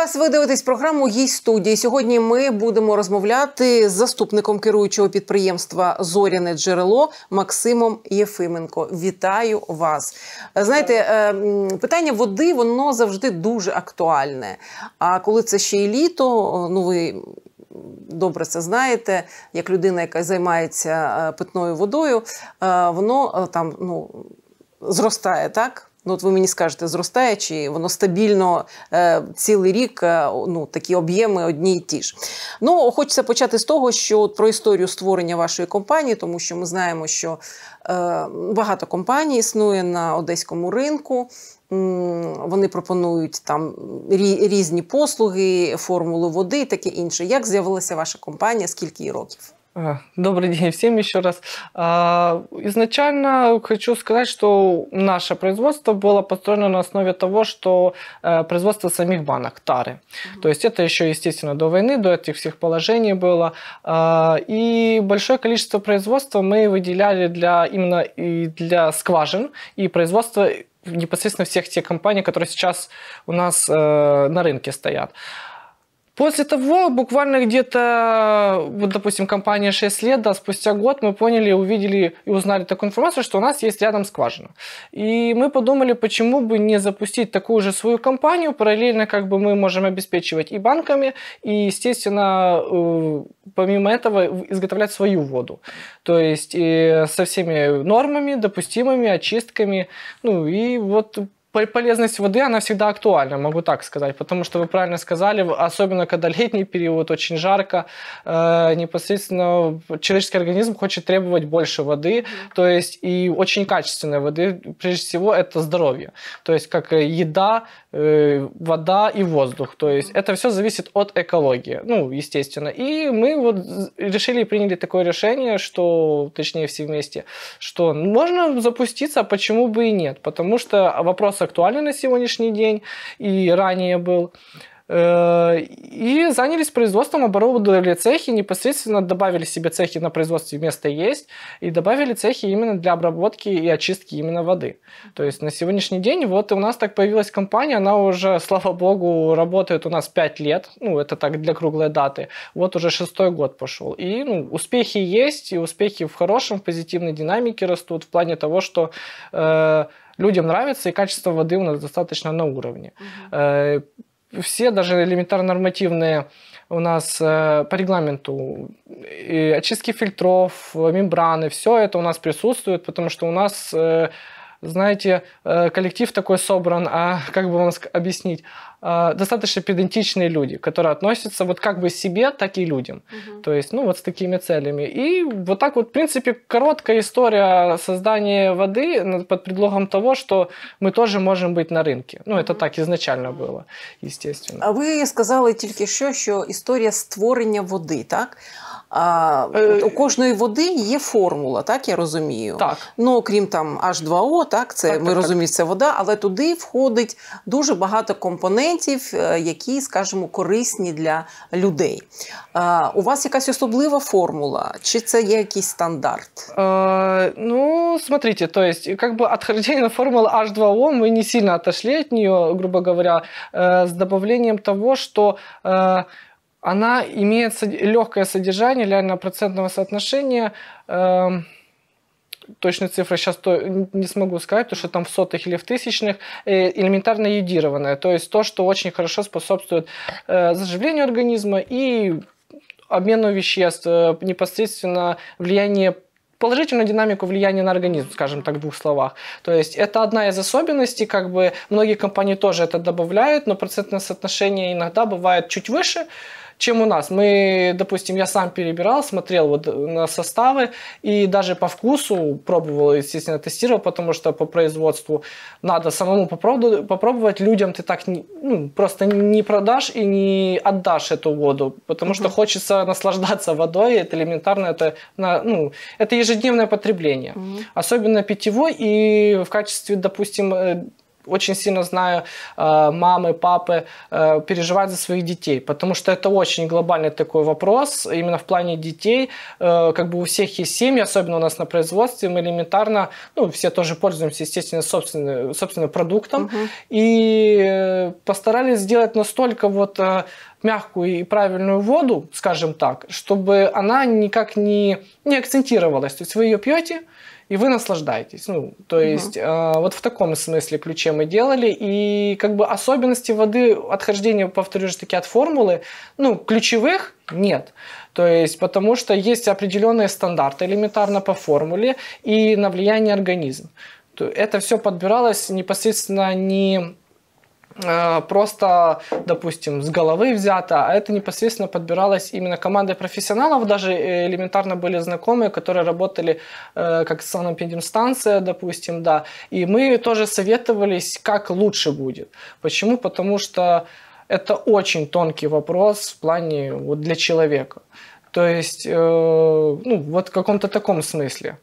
вас. Ви дивитесь програму «Їй студії. Сьогодні ми будемо розмовляти з заступником керуючого підприємства Зоряне джерело Максимом Єфименко. Вітаю вас! Знаєте, е, питання води воно завжди дуже актуальне. А коли це ще й літо, ну ви. Добре, це знаєте, як людина, яка займається е, питною водою, е, воно там ну, зростає так ну от ви мені скажете, зростає чи воно стабільно е, цілий рік, е, ну такі об'єми одні й ті ж. Ну, хочеться почати з того, що про історію створення вашої компанії, тому що ми знаємо, що е, багато компаній існує на одеському ринку. Вони пропонують там різні послуги, формули води, таке інше. Як з'явилася ваша компанія? Скільки їй років? А, добрый день всем еще раз. А, изначально хочу сказать, что наше производство было построено на основе того, что э, производство самих банок, тары. То есть это еще, естественно, до войны, до этих всех положений было. А, и большое количество производства мы выделяли для именно и для скважин и производства непосредственно всех тех компаний, которые сейчас у нас э, на рынке стоят. После того, буквально где-то, вот, допустим, компания 6 лет, да, спустя год мы поняли, увидели и узнали такую информацию, что у нас есть рядом скважина. И мы подумали, почему бы не запустить такую же свою компанию, параллельно как бы мы можем обеспечивать и банками, и, естественно, э, помимо этого изготовлять свою воду. То есть э, со всеми нормами, допустимыми, очистками. Ну и вот полезность воды, она всегда актуальна, могу так сказать, потому что вы правильно сказали, особенно когда летний период, очень жарко, э, непосредственно человеческий организм хочет требовать больше воды, то есть и очень качественной воды, прежде всего это здоровье, то есть как э, еда, Э, вода и воздух. То есть это все зависит от экологии, ну, естественно. И мы вот решили, и приняли такое решение, что, точнее, все вместе, что можно запуститься, а почему бы и нет, потому что вопрос актуальный на сегодняшний день и ранее был. Э, и занялись производством, оборудовали цехи, непосредственно добавили себе цехи на производстве место есть, и добавили цехи именно для обработки и очистки именно воды. То есть на сегодняшний день вот у нас так появилась компания, она уже, слава богу, работает у нас 5 лет, ну это так для круглой даты, вот уже шестой год пошел. И ну, успехи есть, и успехи в хорошем, в позитивной динамике растут, в плане того, что... Э, людям нравится, и качество воды у нас достаточно на уровне. Mm-hmm все даже элементарно нормативные у нас э, по регламенту и очистки фильтров, мембраны, все это у нас присутствует, потому что у нас, э, знаете, э, коллектив такой собран, а как бы вам объяснить, Э, достаточно педантичные люди, которые относятся вот как бы себе, так и людям. Угу. То есть, ну, вот с такими целями. И вот так вот, в принципе, короткая история создания воды под предлогом того, что мы тоже можем быть на рынке. Ну, это так изначально було, естественно. А ви сказали тільки що, що історія створення води, так? А, е... У кожної води є формула, так я розумію. Так. Ну, окрім там H2O, так, це так, ми так, розуміємо, це вода, але туди входить дуже багато компонентів. контентів, які, скажімо, корисні для людей. У вас якась особлива формула, чи це є якийсь стандарт? Э, ну, смотрите, то есть, как бы от характерной формулы H2O мы не сильно отошли от нее, грубо говоря, э, с добавлением того, что э, она имеет легкое содержание реально процентного соотношения. Э, точные цифры сейчас то, не смогу сказать, потому что там в сотых или в тысячных, э, элементарно йодированное, то есть то, что очень хорошо способствует э, заживлению организма и обмену веществ, э, непосредственно влияние положительную динамику влияния на организм, скажем так, в двух словах. То есть это одна из особенностей, как бы многие компании тоже это добавляют, но процентное соотношение иногда бывает чуть выше, чем у нас. Мы, допустим, я сам перебирал, смотрел вот э, на составы и даже по вкусу пробовал, естественно, тестировал, потому что по производству надо самому попробовать. Людям ты так ну, просто не продашь и не отдашь эту воду, потому что хочется наслаждаться водой, это элементарно, это, ну, это ежедневное потребление. Особенно питьевой и в качестве, допустим, э, очень сильно знаю э, мамы, папы э, переживают за своих детей, потому что это очень глобальный такой вопрос именно в плане детей. Э, как бы у всех есть семьи, особенно у нас на производстве, мы элементарно, ну, все тоже пользуемся, естественно, собственным, собственным продуктом. Угу. И постарались сделать настолько вот мягкую и правильную воду, скажем так, чтобы она никак не, не акцентировалась. То есть вы ее пьете, и вы наслаждаетесь. Ну, то угу. есть э, вот в таком смысле ключе мы делали, и как бы особенности воды отхождения, повторю же таки, от формулы, ну, ключевых нет. То есть, потому что есть определенные стандарты элементарно по формуле и на влияние организм. Это все подбиралось непосредственно не Э, просто, допустим, с головы взято, а это непосредственно подбиралось именно командой профессионалов, даже э, элементарно были знакомые, которые работали э, как санэпидемстанция, допустим, да, и мы тоже советовались, как лучше будет. Почему? Потому что это очень тонкий вопрос в плане вот для человека. То есть, ну, вот в каком-то таком смысле.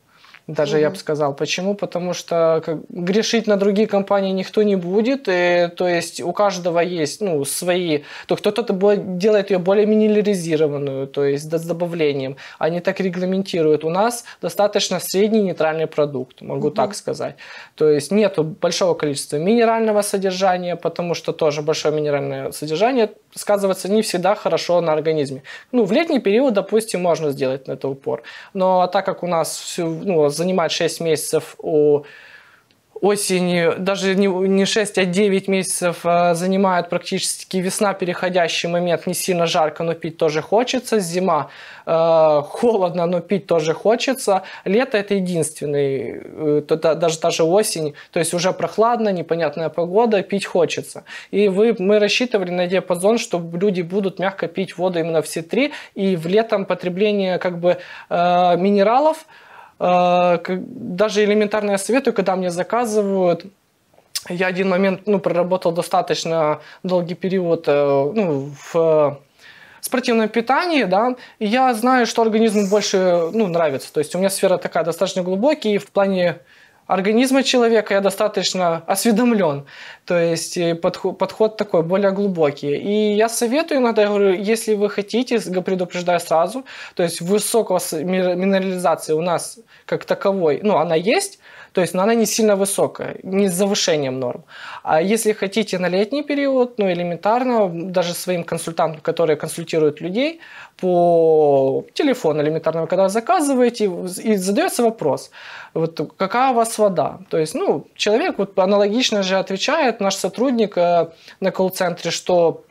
Даже mm-hmm. я бы сказал. Почему? Потому что как, грешить на другие компании никто не будет. И, то есть у каждого есть ну, свои. То кто-то делает ее более минерализированную, то есть с добавлением. Они так регламентируют. У нас достаточно средний нейтральный продукт, могу mm-hmm. так сказать. То есть нет большого количества минерального содержания, потому что тоже большое минеральное содержание сказывается не всегда хорошо на организме. Ну, в летний период, допустим, можно сделать на это упор. Но так как у нас всю, ну, занимает 6 месяцев у осенью, даже не, не 6, а 9 месяцев а, занимает практически весна, переходящий момент, не сильно жарко, но пить тоже хочется, зима э, холодно, но пить тоже хочется, лето это единственный, э, то, да, даже та осень, то есть уже прохладно, непонятная погода, пить хочется. И вы, мы рассчитывали на диапазон, что люди будут мягко пить воду именно все три, и в летом потребление как бы э, минералов, Э, даже элементарные советы, когда мне заказывают, я один момент ну, проработал достаточно долгий период э, ну, в спортивном питании, да, и я знаю, что организму больше ну, нравится. То есть у меня сфера такая достаточно глубокая, и в плане организма человека я достаточно осведомлен. То есть э, подход, подход такой, более глубокий. И я советую иногда, я говорю, если вы хотите, предупреждаю сразу, то есть высокого минерализации у нас как таковой, ну, она есть, то есть, ну, она не сильно высокая, не с завышением норм. А если хотите на летний период, ну, элементарно, даже своим консультантам, которые консультируют людей по телефону элементарно, когда заказываете, и задается вопрос, вот какая у вас вода? То есть, ну, человек вот аналогично же отвечает, наш сотрудник э, на колл-центре, что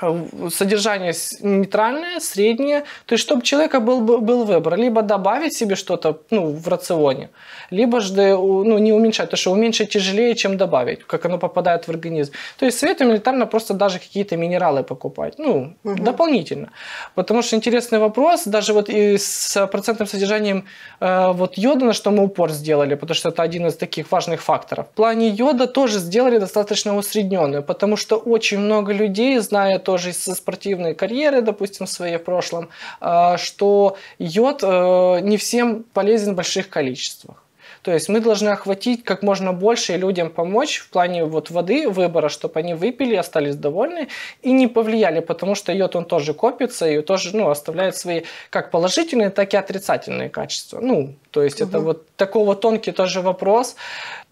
Э, содержание нейтральное, среднее, то есть чтобы человека был, был выбор, либо добавить себе что-то ну, в рационе, либо же э, ну, не уменьшать, потому что уменьшить тяжелее, чем добавить, как оно попадает в организм. То есть советую элементарно просто даже какие-то минералы покупать, ну, угу. дополнительно. Потому что интересный вопрос, даже вот и с процентным содержанием э, вот йода, на что мы упор сделали, потому что это один из таких важных факторов. В плане йода тоже сделали достаточно усредненную, потому что очень много людей знают тоже из спортивной карьеры, допустим, в своей прошлом, а, что йод э, не всем полезен в больших количествах. То есть мы должны охватить как можно больше людям помочь в плане вот воды, выбора, чтобы они выпили, остались довольны и не повлияли, потому что йод он тоже копится и тоже ну, оставляет свои как положительные, так и отрицательные качества. Ну, то есть угу. это вот такого тонкий тоже вопрос.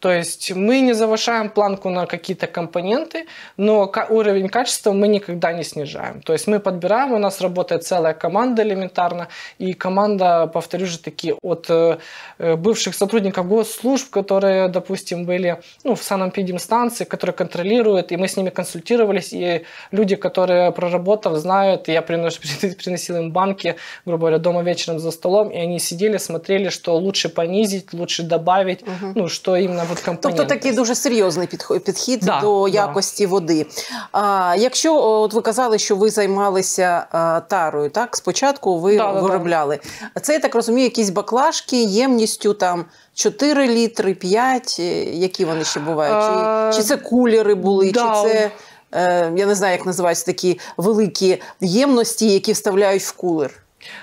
То есть мы не завышаем планку на какие-то компоненты, но уровень качества мы никогда не снижаем. То есть мы подбираем, у нас работает целая команда элементарно, и команда, повторю же, таки от э, э, бывших сотрудников госслужб, которые, допустим, были ну, в санэпидемстанции, которые контролируют, и мы с ними консультировались, и люди, которые проработав, знают, я приношу, приносил им банки, грубо говоря, дома вечером за столом, и они сидели, смотрели, что лучше понизить, лучше добавить, угу. ну, что именно от компоненти. Тобто такий дуже серйозний підхід да, до якості да. води. А якщо от ви казали, що ви займалися а, тарою, так спочатку ви да, виробляли це, я так розумію, якісь баклажки ємністю там. 4 літри, 5, е, які вони ще бувають? Чи, чи це кулери були, да. чи це е, я не знаю, як називаються такі великі ємності, які вставляють в кулер?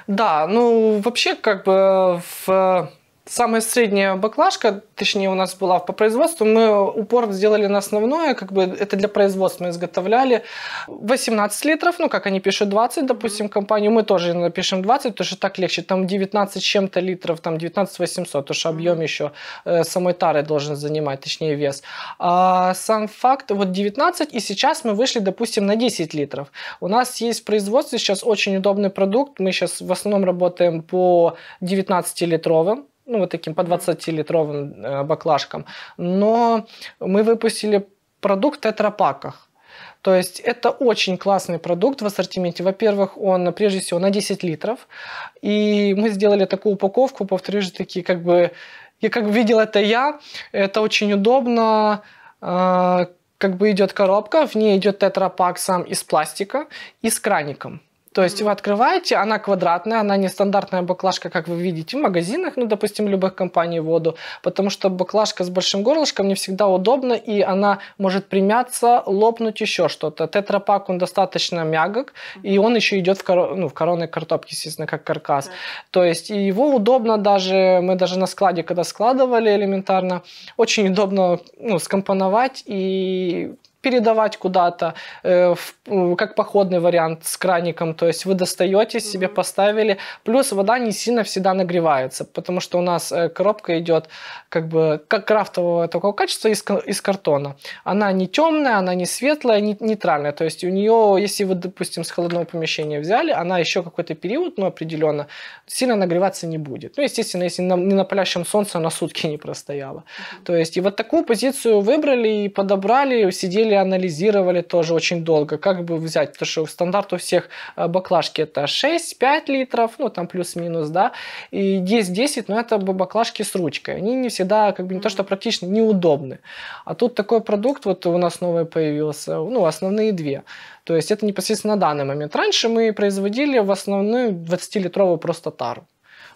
Да, ну вообще, как бы в Самая средняя баклажка, точнее у нас была по производству, мы упор сделали на основное, как бы это для производства мы изготовляли 18 литров, ну как они пишут 20, допустим, компанию, мы тоже напишем 20, потому что так легче, там 19 чем-то литров, там 19 800, потому что объем еще э, самой тары должен занимать, точнее вес. А сам факт, вот 19, и сейчас мы вышли, допустим, на 10 литров. У нас есть в производстве сейчас очень удобный продукт, мы сейчас в основном работаем по 19-литровым, ну, вот таким по 20-литровым э, баклажкам. Но мы выпустили продукт в тетрапаках. То есть это очень классный продукт в ассортименте. Во-первых, он прежде всего на 10 литров. И мы сделали такую упаковку, повторю же, такие как бы... Я как видел это я, это очень удобно, э, как бы идет коробка, в ней идет тетрапак сам из пластика и с краником. То есть вы открываете, она квадратная, она не стандартная баклажка, как вы видите в магазинах, ну, допустим, любых компаний воду, потому что баклажка с большим горлышком не всегда удобна, и она может примяться, лопнуть еще что-то. Тетрапак, он достаточно мягок, и он еще идет в, кор... ну, в коронной картопке, естественно, как каркас. То есть и его удобно даже, мы даже на складе, когда складывали элементарно, очень удобно ну, скомпоновать и передавать куда-то, э, в, как походный вариант с краником, то есть вы достаете, себе поставили, плюс вода не сильно всегда нагревается, потому что у нас э, коробка идет как бы как крафтового такого качества из, из картона. Она не темная, она не светлая, не, нейтральная, то есть у нее, если вы, допустим, с холодного помещения взяли, она еще какой-то период, но ну, определенно, сильно нагреваться не будет. Ну, естественно, если на, не на палящем солнце, она сутки не простояла. То есть и вот такую позицию выбрали и подобрали, сидели анализировали тоже очень долго, как бы взять, потому что стандарт у всех э, баклажки это 6-5 литров, ну там плюс-минус, да, и есть 10 но это баклажки с ручкой. Они не всегда, как бы не то, что практично, неудобны. А тут такой продукт вот у нас новый появился, ну основные две. То есть это непосредственно на данный момент. Раньше мы производили в основную 20-литровую просто тару.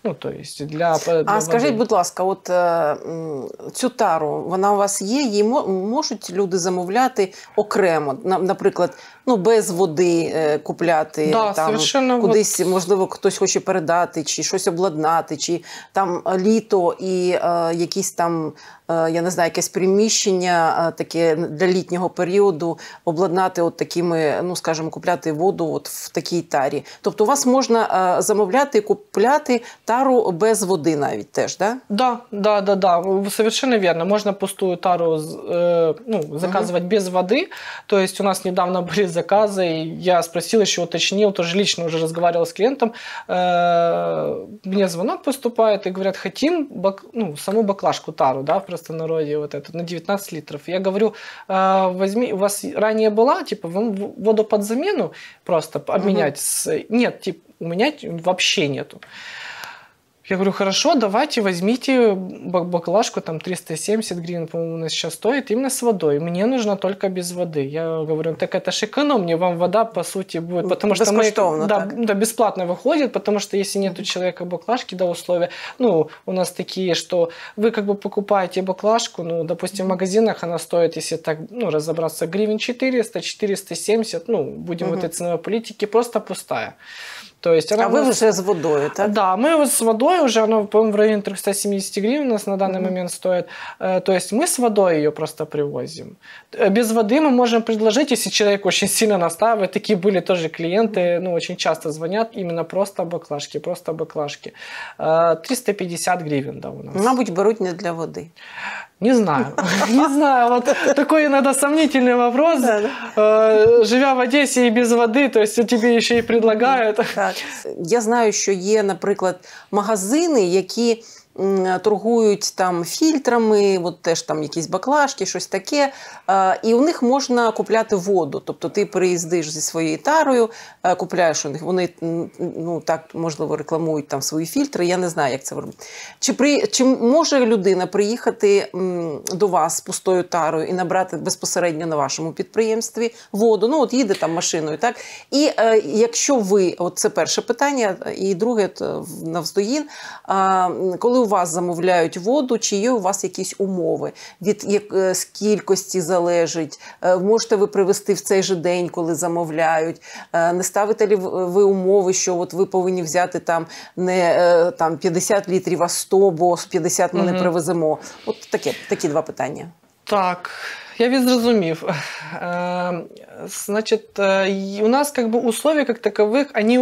Ну, то есть для... а скажите, будь ласка, от э, цю тару, вона у вас є, її можуть люди замовляти окремо? Наприклад, ну без води е, купляти да, там совершенно кудись, можливо, хтось хоче передати, чи щось обладнати, чи там е, літо і е, якісь там. Е, я не знаю, якесь приміщення таке для літнього періоду обладнати от такими, ну скажімо, купляти воду от в такій тарі. Тобто, у вас можна замовляти і купляти тару без води, навіть теж, да? Да, да, да, да. Совершенно верно. Можно пустую тару ну, заказывать угу. без воды. То у нас недавно були были Заказы и я спросил еще, уточнил, тоже лично уже разговаривал с клиентом. Э, мне звонок поступает, и говорят, хотим бак, ну, саму баклажку тару, да, в простонародье вот эту, на 19 литров. Я говорю, «Э, возьми, у вас ранее была, типа, вам воду под замену просто обменять? Угу. С... Нет, типа, у меня вообще нету. Я говорю, хорошо, давайте возьмите баклажку, там 370 гривен, по-моему, у нас сейчас стоит, именно с водой. Мне нужна только без воды. Я говорю, так это же экономнее, вам вода, по сути, будет, потому что мы, так. да, да, бесплатно выходит, потому что если нет у человека баклажки, да, условия, ну, у нас такие, что вы как бы покупаете баклажку, ну, допустим, в магазинах она стоит, если так, ну, разобраться, гривен 400, 470, ну, будем угу. в этой ценовой политике, просто пустая. То есть она а вы нас... уже с водой, да? Да, мы с водой уже, оно, по-моему, в районе 370 гривен у нас на данный mm-hmm. момент стоит. Э, то есть мы с водой ее просто привозим. Э, без воды мы можем предложить, если человек очень сильно настаивает. Такие были тоже клиенты, ну, очень часто звонят именно просто баклажки, просто баклажки. Э, 350 гривен, да, у нас. Мабуть, беруть не для воды. Не знаю. Не знаю. Вот такой иногда сомнительный вопрос. Живя в Одессе и без воды, то есть тебе еще и предлагают. Я знаю, що є, наприклад, магазини, які торгують там фільтрами, от теж там якісь баклажки, щось таке. Е, і у них можна купляти воду. Тобто ти приїздиш зі своєю тарою, е, купляєш у них. Вони ну так можливо рекламують там свої фільтри. Я не знаю, як це робити. Чи при чи може людина приїхати до вас з пустою тарою і набрати безпосередньо на вашому підприємстві воду? Ну от їде там машиною, так і е, якщо ви, от це перше питання, і друге навздоїн, коли у вас замовляють воду, чи є у вас якісь умови, від як, е, з кількості залежить. Е, можете ви привезти в цей же день, коли замовляють. Е, не ставите ли ви умови, що от ви повинні взяти там не там 50 літрів, а 100, бо 50 ми угу. не привеземо. От таке такі два питання. Так, я ведь зрозумів. Значит, у нас как бы условия как таковых, они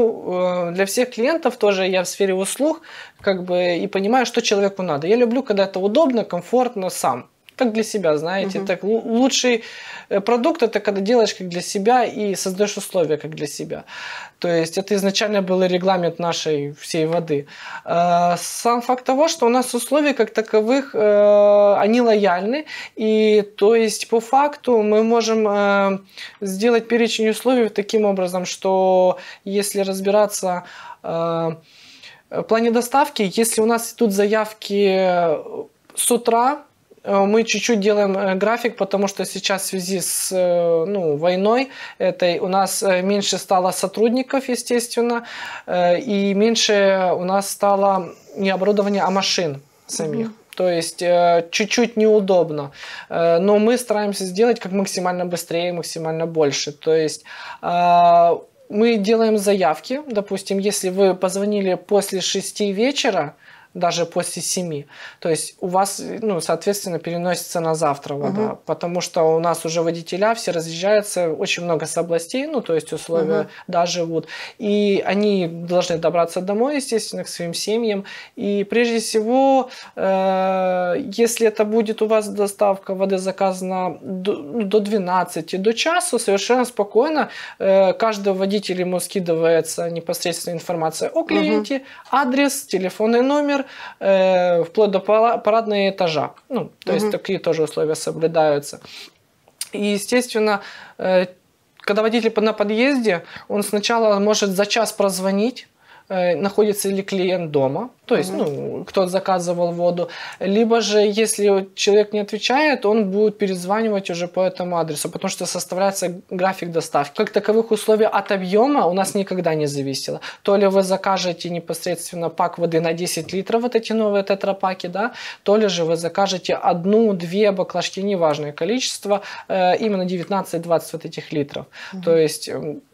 для всех клиентов, тоже я в сфере услуг, как бы и понимаю, что человеку надо. Я люблю, когда это удобно, комфортно, сам как для себя, знаете. Угу. Так, лучший э, продукт это когда делаешь как для себя и создаешь условия как для себя. То есть это изначально был регламент нашей всей воды. А, сам факт того, что у нас условия как таковых, э, они лояльны. И то есть по факту мы можем э, сделать перечень условий таким образом, что если разбираться в плане доставки, если у нас идут заявки с утра, Э, мы чуть-чуть делаем э, график, потому что сейчас в связи с э, ну, войной этой у нас меньше стало сотрудников, естественно, и меньше у нас стало не оборудования, а машин самих. Mm-hmm. То есть чуть-чуть неудобно, но мы стараемся сделать как максимально быстрее, максимально больше. То есть мы делаем заявки, допустим, если вы позвонили после 6 вечера, даже после 7. То есть у вас, ну, соответственно, переносится на завтра вода, угу. потому что у нас уже водителя, все разъезжаются, очень много с областей, ну, то есть условия, угу. да, живут. И они должны добраться домой, естественно, к своим семьям. И прежде всего, э, если это будет у вас доставка воды заказана до, ну, до 12, до часу, совершенно спокойно э, каждый водитель ему скидывается непосредственно информация о клиенте, угу. адрес, телефонный номер, метр, э, вплоть до парадного этажа. Ну, то угу. есть такие тоже условия соблюдаются. И, естественно, э, когда водитель на подъезде, он сначала может за час прозвонить, Э, находится ли клиент дома, то есть, ну, кто заказывал воду, либо же, если человек не отвечает, он будет перезванивать уже по этому адресу, потому что составляется график доставки. Как таковых условий от объема у нас никогда не зависело. То ли вы закажете непосредственно пак воды на 10 литров, вот эти новые тетрапаки, да, то ли же вы закажете одну, две баклажки, неважное количество, э, именно 19-20 вот этих литров. mm То есть,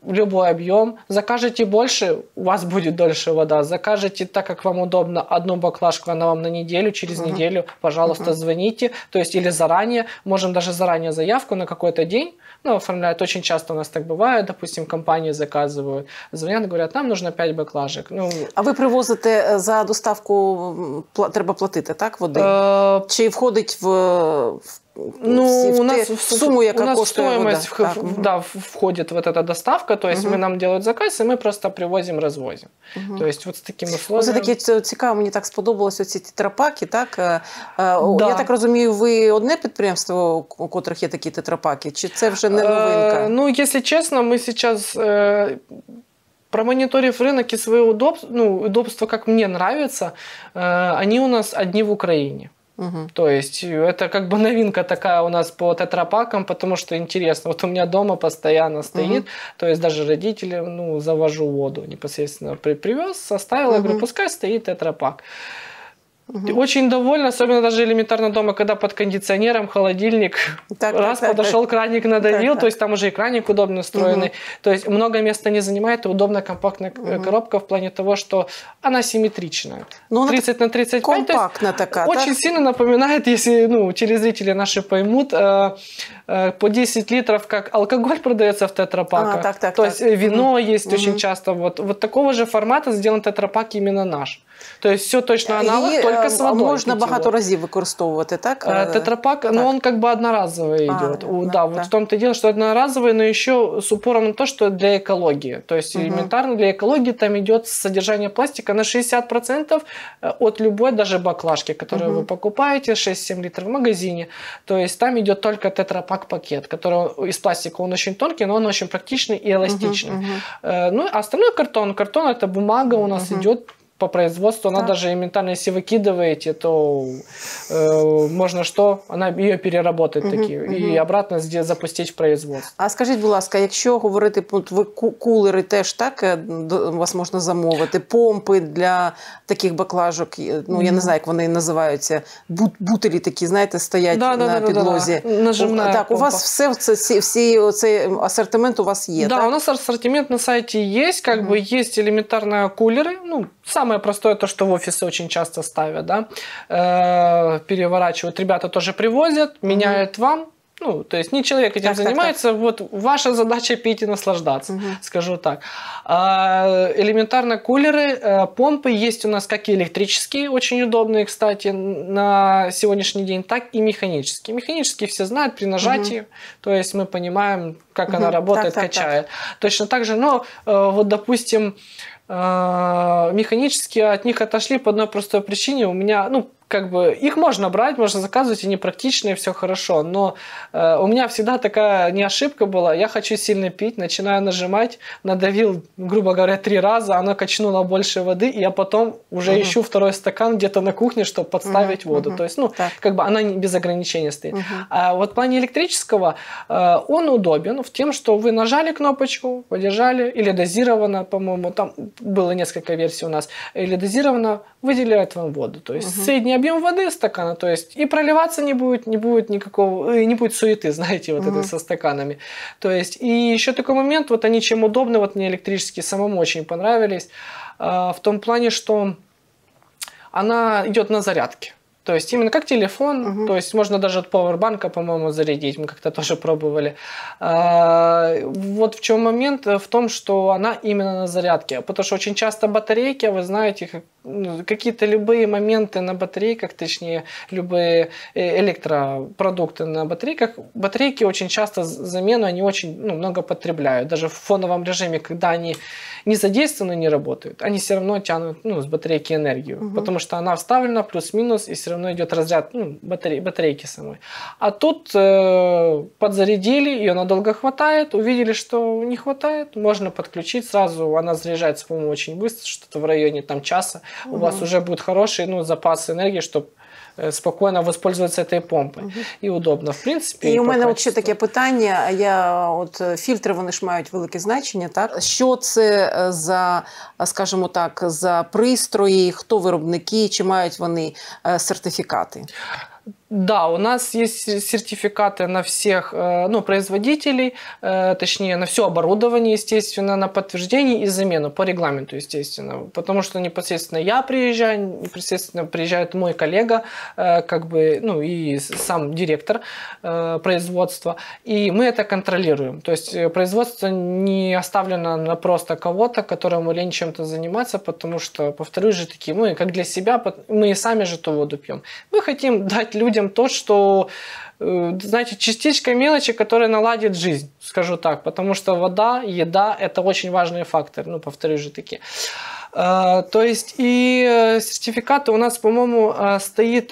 любой объем, закажете больше, у вас будет дольше вода. Закажете так, как вам удобно, одну баклажку, она вам на неделю, через uh неделю, пожалуйста, uh звоните. То есть или заранее, можем даже заранее заявку на какой-то день, ну, оформляют. Очень часто у нас так бывает, допустим, компанії заказывают, звонят, говорят, нам нужно 5 баклажек. Ну, а вы привозите э, за доставку, треба платити, так, воды Е... Э, Чи входить в, в ну, в, у нас в сумму, яка у нас стоимость вода. В, так. Да, входит вот эта доставка, то есть угу. мы нам делают заказ, і ми просто привозим, развозим. Угу. То есть вот с такими условиями. вот, таке цікаво, мне так сподобалось эти тетрапаки, так? Да. Я так розумію, вы одне предприятие, у которых есть такие тетрапаки, чи это уже не новинка? Е, ну, если честно, мы сейчас е, промониторив рынок и свои удобства, ну, удобства, как мне нравится, э, они у нас одни в Украине. Угу. То есть э, это как бы новинка такая у нас по тетрапакам, потому что интересно, вот у меня дома постоянно стоит, угу. то есть даже родители ну, завожу воду непосредственно при привез, оставил, угу. я говорю, пускай стоит тетрапак. Угу. очень довольна, особенно даже элементарно дома, когда под кондиционером холодильник, так, раз так, подошел, так, краник надавил, так, то есть там уже и краник удобно встроенный. Угу. То есть много места не занимает, и удобная компактная угу. коробка в плане того, что она симметричная. Ну, 30 на 35. Компактно такая. Очень да? сильно напоминает, если ну, телезрители наши поймут, э, э, по 10 литров как алкоголь продается в тетрапаках. А, так, так, то так. Э, есть вино угу. есть угу. очень часто. Вот, вот такого же формата сделан тетрапак именно наш. То есть все точно аналог, и, только Тільки з э, водою можна багато разів використовувати, так? Э, э, тетрапак, ну он как бы одноразовый а, идет. Да, вот в том-то дело, что одноразовый, но еще с упором на то, что для экологии. То есть элементарно для экологии там идет содержание пластика на 60% от любой даже баклажки, которую вы покупаете, 6-7 литров в магазине. То есть там идет только тетрапак пакет, который из пластика, он очень тонкий, но он очень практичный и эластичный. Ну, а остальной картон. Картон это бумага у нас идет по производству, она да. даже элементарно, если выкидываете то э, можно что, она ее переработает угу, такі угу. і обратно запустити в производство. А скажите, будь ласка, якщо говорити, от ви кулери теж так вас можна замовити, помпы для таких баклажек, ну я не знаю, как они называются бутыли такие, знаете, знаєте, стоять да, на да, підлозі. Да, да, да. У, так, у вас все все все оцей асортимент у вас есть? Да, так? у нас ассортимент на сайте есть, как угу. бы есть элементарные кулеры ну, самое простое то, что в офисы очень часто ставят, да, э, переворачивают. Ребята тоже привозят, меняют mm-hmm. вам, ну, то есть не человек этим так, занимается, так, так. вот ваша задача пить и наслаждаться, угу. скажу так. А, элементарно кулеры, э, помпы есть у нас как и электрические, очень удобные, кстати, на сегодняшний день, так и механические. Механические все знают при нажатии, угу. то есть мы понимаем, как угу. она работает, так, качает. Так, так. Точно так же, но э, вот, допустим, а, механически от них отошли по одной простой причине. У меня, ну, как бы их можно брать, можно заказывать, и непрактичные, все хорошо. Но э, у меня всегда такая не ошибка была. Я хочу сильно пить, начинаю нажимать, надавил, грубо говоря, три раза, она качнула больше воды, и я потом уже угу. ищу второй стакан где-то на кухне, чтобы подставить угу. воду. Угу. То есть, ну, так. как бы она без ограничения стоит. Угу. А вот в плане электрического э, он удобен в тем, что вы нажали кнопочку, подержали, или дозированно, по-моему, там было несколько версий у нас, или дозированно выделяет вам воду. То есть угу. средний объем объем воды стакана, то есть и проливаться не будет, не будет никакого, э, не будет суеты, знаете, вот угу. этой со стаканами. То есть и еще такой момент, вот они чем удобны, вот мне электрические самому очень понравились, а, в том плане, что она идет на зарядке. То есть именно как телефон, угу. то есть можно даже от пауэрбанка, по-моему, зарядить, мы как-то тоже пробовали. А, вот в чем момент э, в том, что она именно на зарядке, потому что очень часто батарейки, а вы знаете, какие-то любые моменты на батарейках, точнее, любые э, электропродукты на батарейках, батарейки очень часто замену, они очень ну, много потребляют. Даже в фоновом режиме, когда они не задействованы, не работают, они все равно тянут ну, с батарейки энергию, угу. потому что она вставлена плюс-минус, и все равно идет разряд ну, батарей, батарейки самой. А тут э, подзарядили, ее надолго хватает, увидели, что не хватает, можно подключить сразу, она заряжается, по-моему, очень быстро, что-то в районе там часа, угу. у вас уже будет хороший ну, запас энергии, чтобы э, Спокійно воспользуватися цією помпою. Угу. і удобно в принципі. І, у мене ще таке питання. Я от э, фільтри вони ж мають велике значення. Так що це э, за, скажімо так, за пристрої, хто виробники, чи мають вони сертифікати? Да, у нас есть сертификаты на всех э, ну, производителей, э, точнее на все оборудование, естественно, на подтверждение и замену по регламенту, естественно. Потому что непосредственно я приезжаю, непосредственно приезжает мой коллега, э, как бы, ну и сам директор производства, и мы это контролируем. То есть производство не оставлено на просто кого-то, которому лень чем-то заниматься, потому что, повторюсь же, такие мы, как для себя, мы и сами же ту воду пьем. Мы хотим дать людям то, что э, знаете частичка мелочи, которая наладит жизнь, скажу так, потому что вода, еда – это очень важный фактор, ну, повторюсь же таки. Э, то есть и э, сертификаты у нас, по-моему, стоит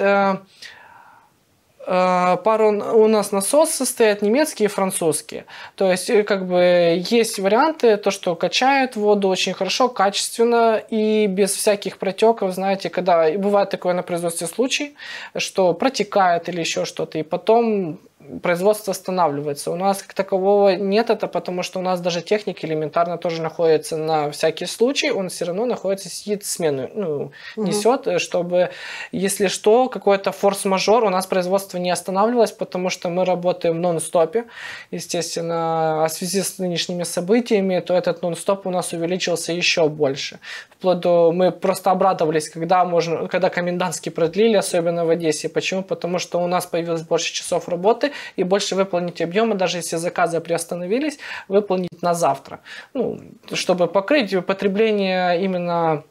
а, Пару у нас насос состоят немецкие и французские. То есть, э, как бы, есть варианты, то, что качают воду очень хорошо, качественно и без всяких протеков. Знаете, когда бывает такое на производстве случай, что протекает или еще что-то, и потом производство останавливается. У нас как такового нет это, потому что у нас даже техники элементарно тоже находится на всякий случай, он все равно находится, сидит смену, ну, угу. несет, э, чтобы, если что, какой-то форс-мажор, у нас производство не останавливалось, потому что мы работаем в нон-стопе, естественно, а в связи с нынешними событиями, то этот нон-стоп у нас увеличился еще больше. Вплоть до... Мы просто обрадовались, когда, можно, когда комендантский продлили, особенно в Одессе. Почему? Потому что у нас появилось больше часов работы, и больше выполнить объемы, даже если заказы приостановились, выполнить на завтра. Ну, чтобы покрыть потребление именно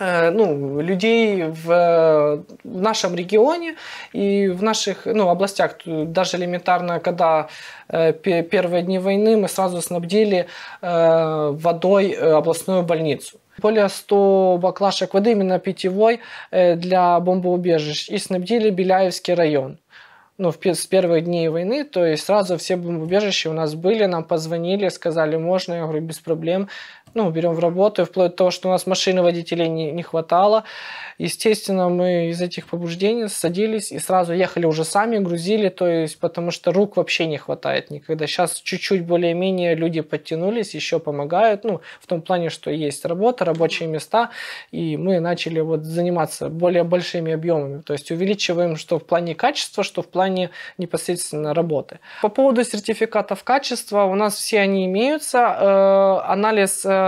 э, ну, людей в нашем регионе и в наших ну, областях. Даже элементарно, когда э, первые дни войны мы сразу снабдили э, водой областную больницу. Более 100 баклашек воды именно питьевой для бомбоубежищ и снабдили Беляевский район ну, в, с первых дней войны, то есть сразу все бомбоубежища у нас были, нам позвонили, сказали, можно, я говорю, без проблем, ну, берем в работу, вплоть до того, что у нас машины водителей не, не хватало. Естественно, мы из этих побуждений садились и сразу ехали уже сами, грузили, то есть потому что рук вообще не хватает никогда. Сейчас чуть-чуть более-менее люди подтянулись, еще помогают, ну, в том плане, что есть работа, рабочие места, и мы начали вот заниматься более большими объемами, то есть увеличиваем что в плане качества, что в плане непосредственно работы. По поводу сертификатов качества, у нас все они имеются, э, анализ э,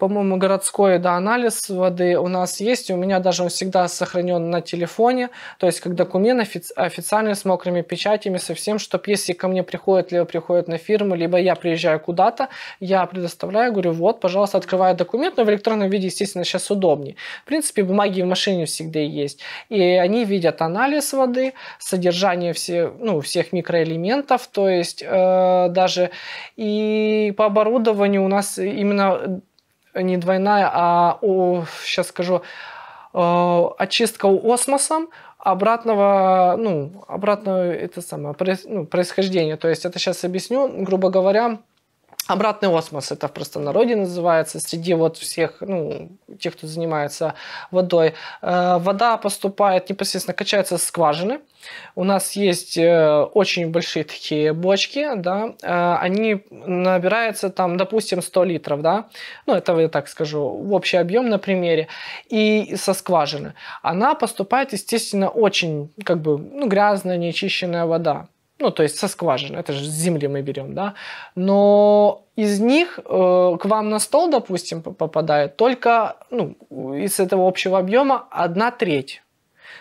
по-моему, городской да, анализ воды у нас есть, и у меня даже он всегда сохранен на телефоне, то есть как документ офици- официальный с мокрыми печатями, со всем, чтобы если ко мне приходят, либо приходят на фирму, либо я приезжаю куда-то, я предоставляю, говорю, вот, пожалуйста, открываю документ, но в электронном виде, естественно, сейчас удобнее. В принципе, бумаги в машине всегда есть, и они видят анализ воды, содержание все, ну, всех микроэлементов, то есть э, даже и по оборудованию у нас именно не двойная, а у, сейчас скажу, э, очистка у осмосом обратного, ну, обратного это самое, ну, происхождения. То есть это сейчас объясню, грубо говоря, Обратный осмос, это в простонародье называется, среди вот всех, ну, тех, кто занимается водой. Э, вода поступает непосредственно, качается с скважины. У нас есть э, очень большие такие бочки, да, э, они набираются там, допустим, 100 литров, да, ну, это я так скажу, в общий объем на примере, и со скважины. Она поступает, естественно, очень, как бы, ну, грязная, неочищенная вода ну, то есть со скважины, это же с земли мы берем, да, но из них э, к вам на стол, допустим, попадает только, ну, из этого общего объема одна треть.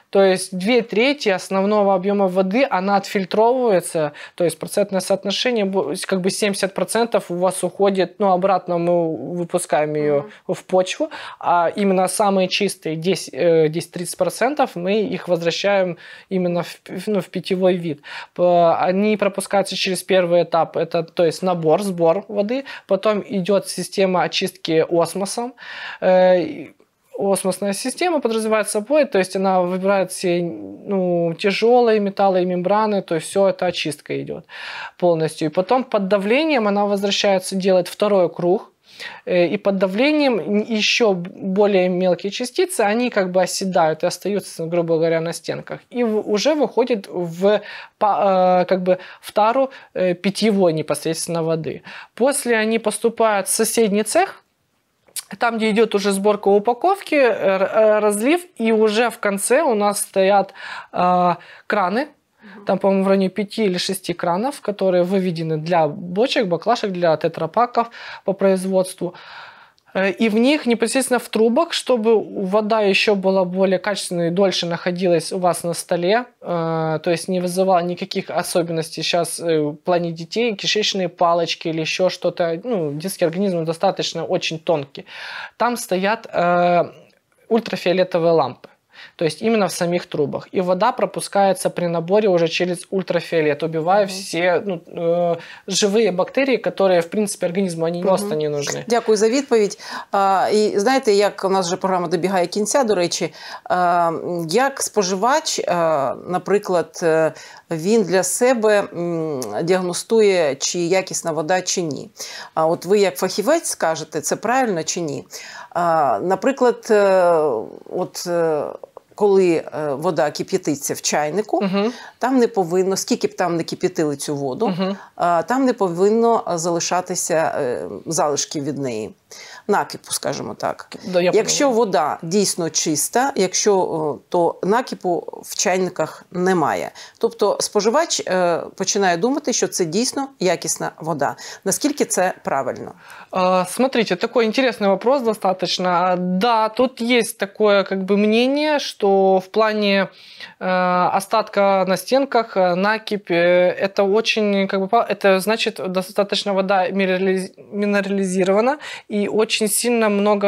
То есть две трети основного объема воды, она отфильтровывается, то есть процентное соотношение, как бы 70% у вас уходит, ну, обратно мы выпускаем ее mm-hmm. в почву, а именно самые чистые 10-30% э, мы их возвращаем именно в, ну, в питьевой вид. Они пропускаются через первый этап, это, то есть набор, сбор воды, потом идет система очистки осмосом, э, осмосная система подразумевает собой, то есть она выбирает все ну, тяжелые металлы и мембраны, то есть все это очистка идет полностью. И потом под давлением она возвращается делать второй круг, э, и под давлением еще более мелкие частицы, они как бы оседают и остаются, грубо говоря, на стенках. И уже выходит в э, как бы в тару э, питьевой непосредственно воды. После они поступают в соседний цех, там, где идет уже сборка упаковки, э, э, разлив, и уже в конце у нас стоят э, краны. Там, по-моему, в районе 5 или 6 кранов, которые выведены для бочек, баклашек, для тетрапаков по производству. Э, и в них непосредственно в трубах, чтобы вода еще была более качественной и дольше находилась у вас на столе, э, то есть не вызывала никаких особенностей сейчас э, в плане детей, кишечные палочки или еще что-то. Ну, детский организм достаточно очень тонкий. Там стоят ультрафиолетовые лампы. то есть именно в самих трубах. И вода пропускается при наборе уже через ультрафиолет, убивая угу. все ну, э, живые бактерії, которые, в принципі, організму вони угу. просто не нужны. Дякую за відповідь. А, і знаєте, як у нас вже програма добігає кінця, до речі, а, як споживач, а, наприклад, е, він для себе діагностує, чи якісна вода, чи ні. А от ви, як фахівець, скажете, це правильно чи ні. А, наприклад, е, от. Е, коли е, вода кип'ятиться в чайнику, угу. там не повинно, скільки б там не кип'ятили цю воду, угу. там не повинно е, залишатися е, залишків від неї. накипу, скажімо так. Да, я Якщо понимаю. вода дійсно чиста, якщо то накипу в чайниках немає. Тобто споживач починає думати, що це дійсно якісна вода. Наскільки це правильно? А, смотрите, такой интересный вопрос достаточно. А, да, тут есть такое как бы мнение, что в плане э, остатка на стенках, э, накипь, э, это очень, как бы, это значит, достаточно вода минерализирована, и и очень сильно много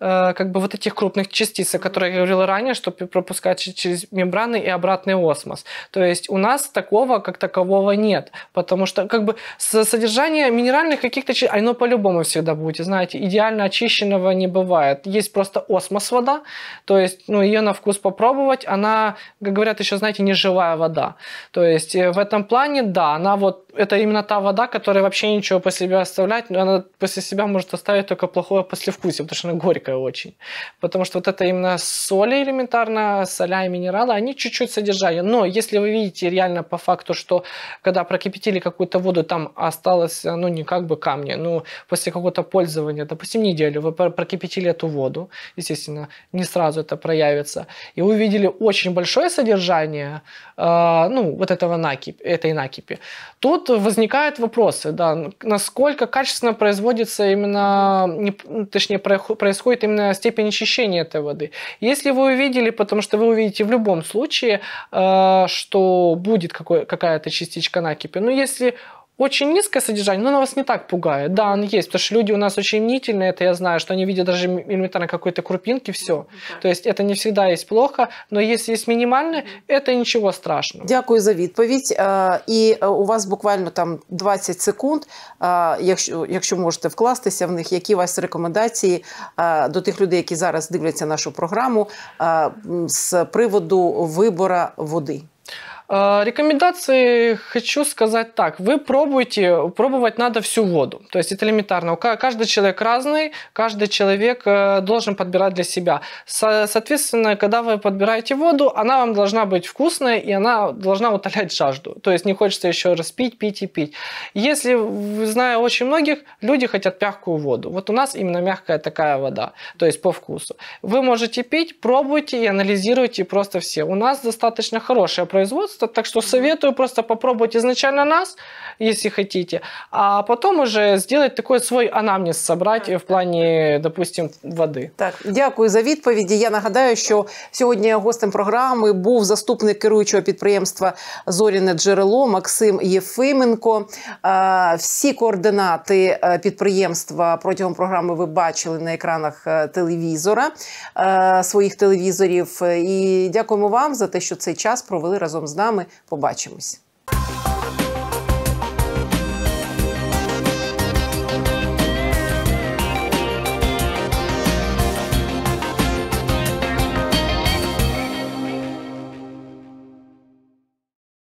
э, как бы вот этих крупных частиц, о которых я говорила ранее, чтобы пропускать через мембраны и обратный осмос. То есть у нас такого как такового нет, потому что как бы содержание минеральных каких-то оно по-любому всегда будет, знаете, идеально очищенного не бывает. Есть просто осмос вода, то есть ну, ее на вкус попробовать, она, как говорят еще, знаете, не живая вода. То есть э, в этом плане, да, она вот это именно та вода, которая вообще ничего по себе оставлять, она после себя может оставить только плохое послевкусие, потому что она горькая очень. Потому что вот это именно соли элементарно, соля и минералы, они чуть-чуть содержали. Но если вы видите реально по факту, что когда прокипятили какую-то воду, там осталось, ну, не как бы камни, ну, после какого-то пользования, допустим, неделю вы прокипятили эту воду, естественно, не сразу это проявится, и вы увидели очень большое содержание, э, ну, вот этого накипи, этой накипи, тут тут возникают вопросы, да, насколько качественно производится именно, ну, точнее, происходит именно степень очищения этой воды. Если вы увидели, потому что вы увидите в любом случае, э, что будет какая-то частичка накипи, но если Очень низкое содержание, но оно вас не так пугает. Да, оно есть, потому что люди у нас очень мнительные, это я знаю, что они видят даже элементарно какой-то крупинки, все. Ну да. То есть это не всегда есть плохо, но если есть мінімальне, это нічого страшного. Дякую за відповідь. І у вас буквально там 20 секунд, якщо якщо можете вкластися в них, які у вас рекомендації до тих людей, які зараз дивляться нашу програму з приводу вибора води. Э, рекомендации хочу сказать так. Вы пробуйте, пробовать надо всю воду. То есть это элементарно. Каждый человек разный, каждый человек э, должен подбирать для себя. Соответственно, когда вы подбираете воду, она вам должна быть вкусная и она должна утолять жажду. То есть не хочется еще раз пить, пить и пить. Если, знаю очень многих, люди хотят мягкую воду. Вот у нас именно мягкая такая вода, то есть по вкусу. Вы можете пить, пробуйте и анализируйте просто все. У нас достаточно хорошее производство, просто. Так что советую просто попробовать изначально нас, если хотите, а потом уже сделать такой свой анамнез, собрать в плані, допустим, води. Так, дякую за відповіді. Я нагадаю, що сьогодні гостем програми був заступник керуючого підприємства Зоріне джерело Максим Єфименко. Всі координати е, підприємства протягом програми ви бачили на екранах е, телевізора е, своїх телевізорів. І дякуємо вам за те, що цей час провели разом з нами. вами побачимось.